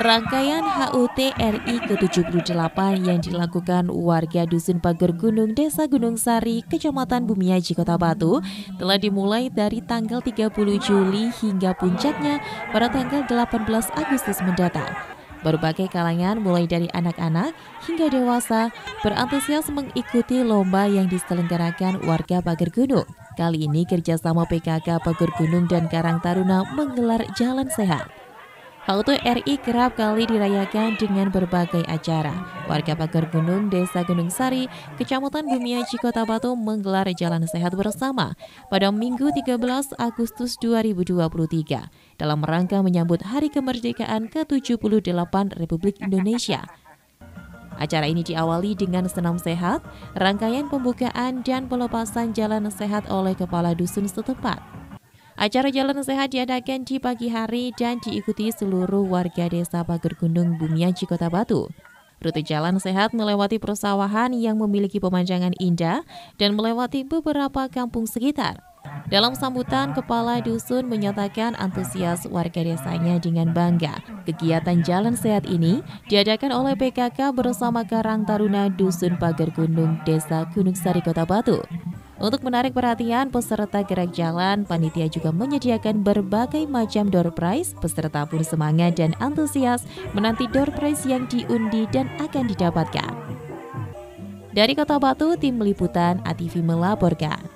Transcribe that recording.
Rangkaian HUT RI ke-78 yang dilakukan warga Dusun Pagar Gunung Desa Gunung Sari, Kecamatan Bumiaji, Kota Batu telah dimulai dari tanggal 30 Juli hingga puncaknya pada tanggal 18 Agustus mendatang. Berbagai kalangan mulai dari anak-anak hingga dewasa berantusias mengikuti lomba yang diselenggarakan warga Pagar Gunung. Kali ini kerjasama PKK Pagar Gunung dan Karang Taruna menggelar jalan sehat. Hal itu RI kerap kali dirayakan dengan berbagai acara. Warga Pagar Gunung, Desa Gunung Sari, Kecamatan Bumia Cikota Batu menggelar jalan sehat bersama pada Minggu 13 Agustus 2023 dalam rangka menyambut Hari Kemerdekaan ke-78 Republik Indonesia. Acara ini diawali dengan senam sehat, rangkaian pembukaan dan pelepasan jalan sehat oleh Kepala Dusun setempat. Acara Jalan Sehat diadakan di pagi hari dan diikuti seluruh warga desa Pagar Gunung Bumiaji Kota Batu. Rute jalan sehat melewati persawahan yang memiliki pemandangan indah dan melewati beberapa kampung sekitar. Dalam sambutan, Kepala Dusun menyatakan antusias warga desanya dengan bangga. Kegiatan Jalan Sehat ini diadakan oleh PKK bersama Karang Taruna Dusun Pagar Gunung, Desa Gunung Sari, Kota Batu. Untuk menarik perhatian peserta gerak jalan, panitia juga menyediakan berbagai macam door prize. Peserta pun semangat dan antusias menanti door prize yang diundi dan akan didapatkan. Dari Kota Batu, tim liputan ATV melaporkan.